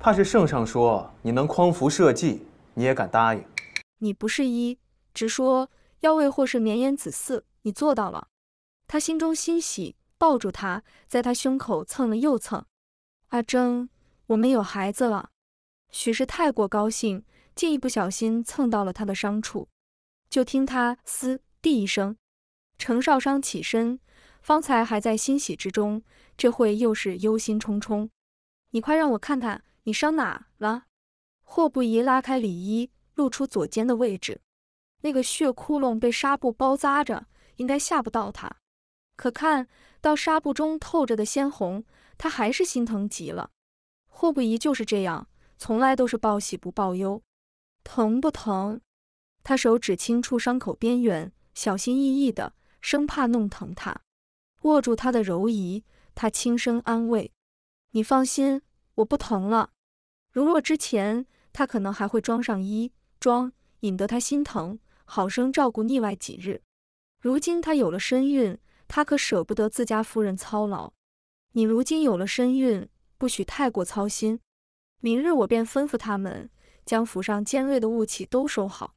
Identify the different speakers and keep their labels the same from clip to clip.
Speaker 1: 怕是圣上说你能匡扶社稷，你也敢答应。你不是一直说要为霍氏绵延子嗣，你做到了。他心中欣喜，抱住他在他胸口蹭了又蹭。阿征，我们有孩子了。许是太过高兴，竟一不小心蹭到了他的伤处，就听他嘶地一声。程少商起身，方才还在欣喜之中，这会又是忧心忡忡。你快让我看看。你伤哪了？霍不疑拉开里衣，露出左肩的位置，那个血窟窿被纱布包扎着，应该吓不到他。可看到纱布中透着的鲜红，他还是心疼极了。霍不疑就是这样，从来都是报喜不报忧。疼不疼？他手指轻触伤口边缘，小心翼翼的，生怕弄疼他。握住他的柔仪，他轻声安慰：“你放心，我不疼了。”如若之前，他可能还会装上衣，装引得她心疼，好生照顾腻歪几日。如今他有了身孕，他可舍不得自家夫人操劳。你如今有了身孕，不许太过操心。明日我便吩咐他们，将府上尖锐的物器都收好。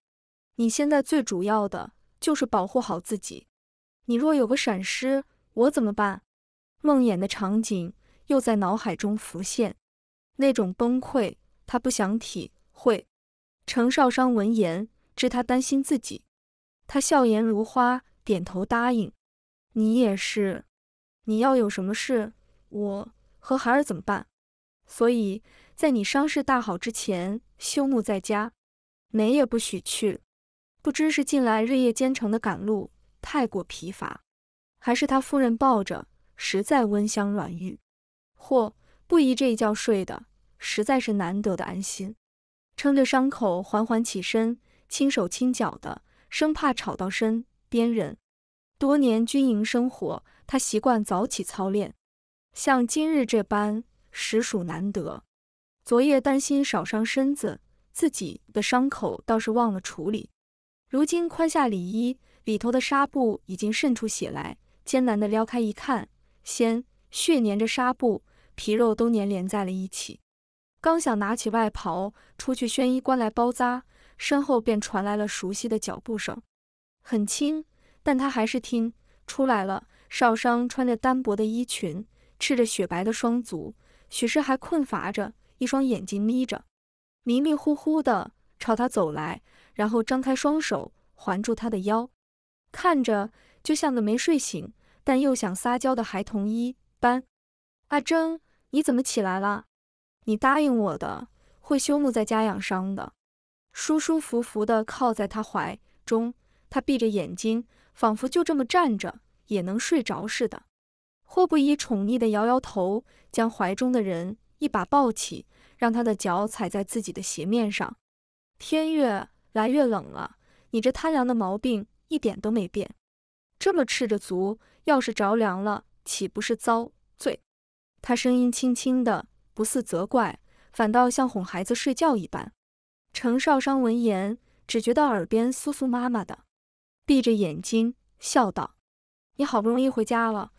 Speaker 1: 你现在最主要的就是保护好自己。你若有个闪失，我怎么办？梦魇的场景又在脑海中浮现。那种崩溃，他不想体会。程少商闻言，知他担心自己，他笑颜如花，点头答应。你也是，你要有什么事，我和孩儿怎么办？所以在你伤势大好之前，休沐在家，哪也不许去。不知是近来日夜兼程的赶路太过疲乏，还是他夫人抱着，实在温香软玉。或不宜这一觉睡的实在是难得的安心，撑着伤口缓缓起身，轻手轻脚的，生怕吵到身边人。多年军营生活，他习惯早起操练，像今日这般实属难得。昨夜担心少伤身子，自己的伤口倒是忘了处理。如今宽下里衣，里头的纱布已经渗出血来，艰难的撩开一看，先血粘着纱布。皮肉都粘连在了一起，刚想拿起外袍出去宣衣官来包扎，身后便传来了熟悉的脚步声，很轻，但他还是听出来了。少商穿着单薄的衣裙，赤着雪白的双足，许是还困乏着，一双眼睛眯着，迷迷糊糊的朝他走来，然后张开双手环住他的腰，看着就像个没睡醒但又想撒娇的孩童一般，阿征。你怎么起来了？你答应我的，会休沐在家养伤的，舒舒服服地靠在他怀中。他闭着眼睛，仿佛就这么站着也能睡着似的。霍布伊宠溺地摇摇头，将怀中的人一把抱起，让他的脚踩在自己的鞋面上。天越来越冷了，你这贪凉的毛病一点都没变。这么赤着足，要是着凉了，岂不是遭罪？他声音轻轻的，不似责怪，反倒像哄孩子睡觉一般。程少商闻言，只觉得耳边酥酥麻麻的，闭着眼睛笑道：“你好不容易回家了，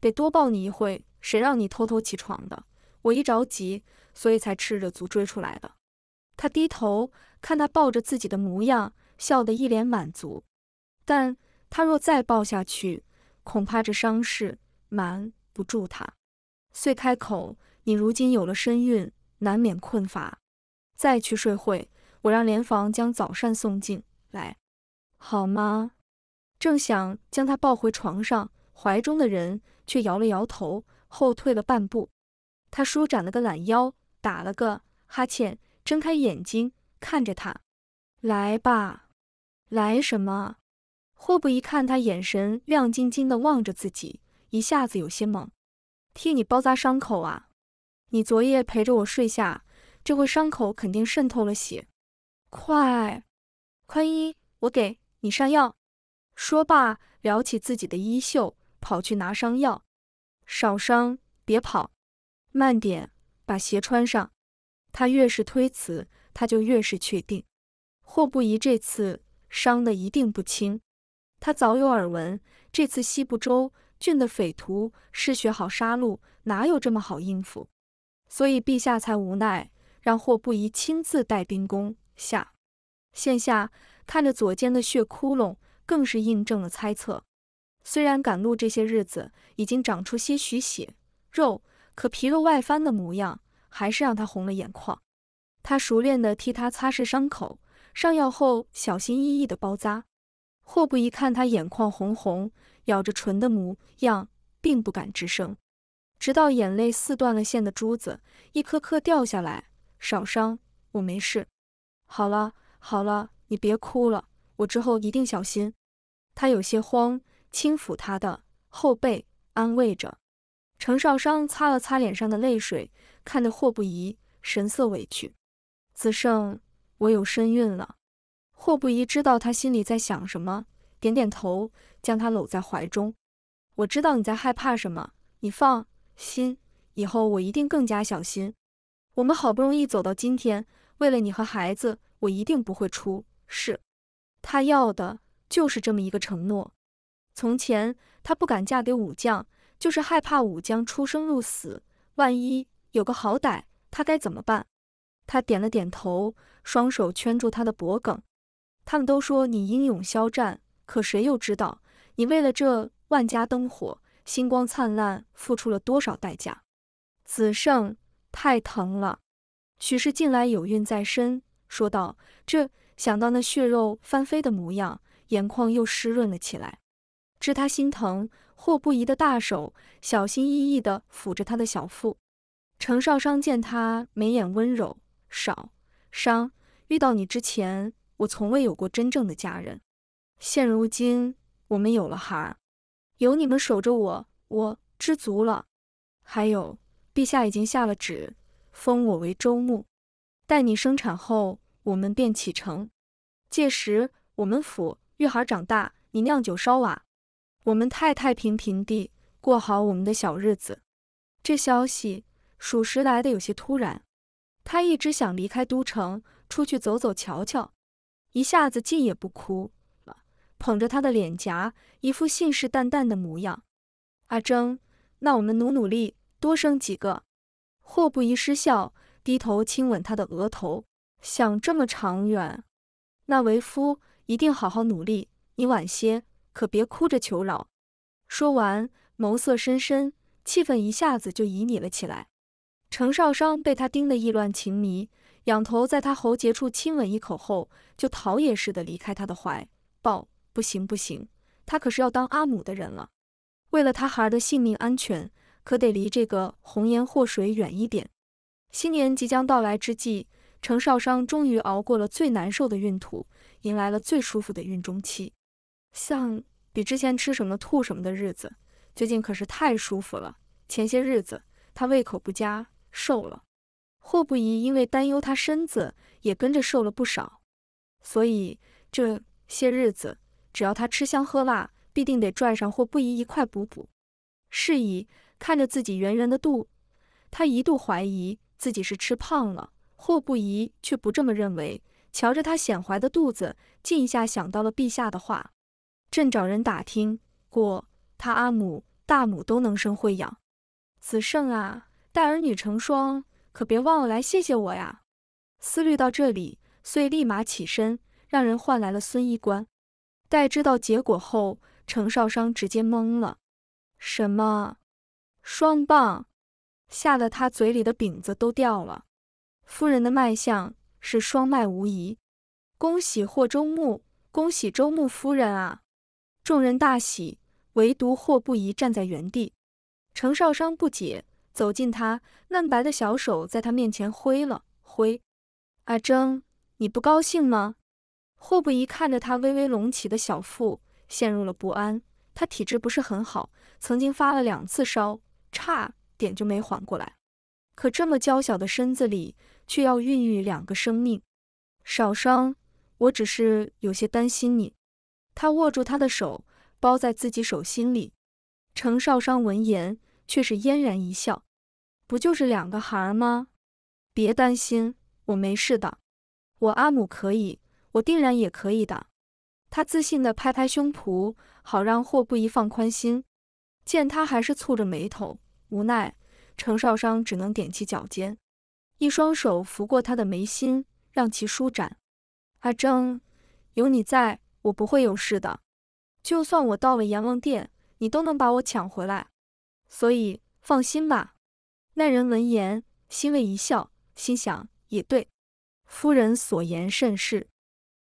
Speaker 1: 得多抱你一会。谁让你偷偷起床的？我一着急，所以才赤着足追出来的。”他低头看他抱着自己的模样，笑得一脸满足。但他若再抱下去，恐怕这伤势瞒不住他。遂开口：“你如今有了身孕，难免困乏，再去睡会。我让莲房将早膳送进来，好吗？”正想将他抱回床上，怀中的人却摇了摇头，后退了半步。他舒展了个懒腰，打了个哈欠，睁开眼睛看着他：“来吧，来什么？”霍布一看他眼神亮晶晶的望着自己，一下子有些懵。替你包扎伤口啊！你昨夜陪着我睡下，这回伤口肯定渗透了血。快，宽衣，我给你上药。说罢，撩起自己的衣袖，跑去拿伤药。少伤，别跑，慢点，把鞋穿上。他越是推辞，他就越是确定，霍不疑这次伤的一定不轻。他早有耳闻，这次西部州。郡的匪徒嗜血好杀戮，哪有这么好应付？所以陛下才无奈，让霍不疑亲自带兵攻下。现下看着左肩的血窟窿，更是印证了猜测。虽然赶路这些日子已经长出些许血肉，可皮肉外翻的模样，还是让他红了眼眶。他熟练地替他擦拭伤口，上药后小心翼翼地包扎。霍不疑看他眼眶红红。咬着唇的模样，并不敢吱声，直到眼泪似断了线的珠子，一颗颗掉下来。少商，我没事。好了，好了，你别哭了，我之后一定小心。他有些慌，轻抚他的后背，安慰着。程少商擦了擦脸上的泪水，看着霍不疑，神色委屈。子盛，我有身孕了。霍不疑知道他心里在想什么。点点头，将他搂在怀中。我知道你在害怕什么，你放心，以后我一定更加小心。我们好不容易走到今天，为了你和孩子，我一定不会出事。他要的就是这么一个承诺。从前他不敢嫁给武将，就是害怕武将出生入死，万一有个好歹，他该怎么办？他点了点头，双手圈住他的脖颈。他们都说你英勇骁战。可谁又知道，你为了这万家灯火、星光灿烂，付出了多少代价？子圣，太疼了。许氏近来有孕在身，说道：“这想到那血肉翻飞的模样，眼眶又湿润了起来。”知他心疼，霍不疑的大手小心翼翼地抚着他的小腹。程少商见他眉眼温柔，少商，遇到你之前，我从未有过真正的家人。现如今我们有了孩儿，有你们守着我，我知足了。还有，陛下已经下了旨，封我为周牧。待你生产后，我们便启程。届时，我们府育孩长大，你酿酒烧瓦，我们太太平平地过好我们的小日子。这消息属实来得有些突然，他一直想离开都城，出去走走瞧瞧，一下子竟也不哭。捧着他的脸颊，一副信誓旦旦的模样。阿征，那我们努努力，多生几个。霍不疑失笑，低头亲吻他的额头。想这么长远，那为夫一定好好努力。你晚些可别哭着求饶。说完，眸色深深，气氛一下子就旖旎了起来。程少商被他盯得意乱情迷，仰头在他喉结处亲吻一口后，就逃也似的离开他的怀抱。不行不行，他可是要当阿母的人了。为了他孩儿的性命安全，可得离这个红颜祸水远一点。新年即将到来之际，程少商终于熬过了最难受的孕吐，迎来了最舒服的孕中期。像比之前吃什么吐什么的日子，最近可是太舒服了。前些日子他胃口不佳，瘦了。霍不疑因为担忧他身子，也跟着瘦了不少。所以这些日子。只要他吃香喝辣，必定得拽上霍不疑一块补补。是以看着自己圆圆的肚，他一度怀疑自己是吃胖了。霍不疑却不这么认为，瞧着他显怀的肚子，竟一下想到了陛下的话：“朕找人打听过，他阿母、大母都能生会养。”子圣啊，待儿女成双，可别忘了来谢谢我呀。思虑到这里，遂立马起身，让人唤来了孙医官。待知道结果后，程少商直接懵了，什么双棒，吓得他嘴里的饼子都掉了。夫人的脉象是双脉无疑，恭喜霍周穆，恭喜周穆夫人啊！众人大喜，唯独霍不疑站在原地。程少商不解，走近他，嫩白的小手在他面前挥了挥：“阿征，你不高兴吗？”霍不疑看着他微微隆起的小腹，陷入了不安。他体质不是很好，曾经发了两次烧，差点就没缓过来。可这么娇小的身子里，却要孕育两个生命。少商，我只是有些担心你。他握住他的手，包在自己手心里。程少商闻言，却是嫣然一笑：“不就是两个孩儿吗？别担心，我没事的。我阿母可以。”我定然也可以的，他自信地拍拍胸脯，好让霍不一放宽心。见他还是蹙着眉头，无奈，程少商只能踮起脚尖，一双手拂过他的眉心，让其舒展。阿铮，有你在，我不会有事的。就算我到了阎王殿，你都能把我抢回来，所以放心吧。那人闻言，欣慰一笑，心想也对，夫人所言甚是。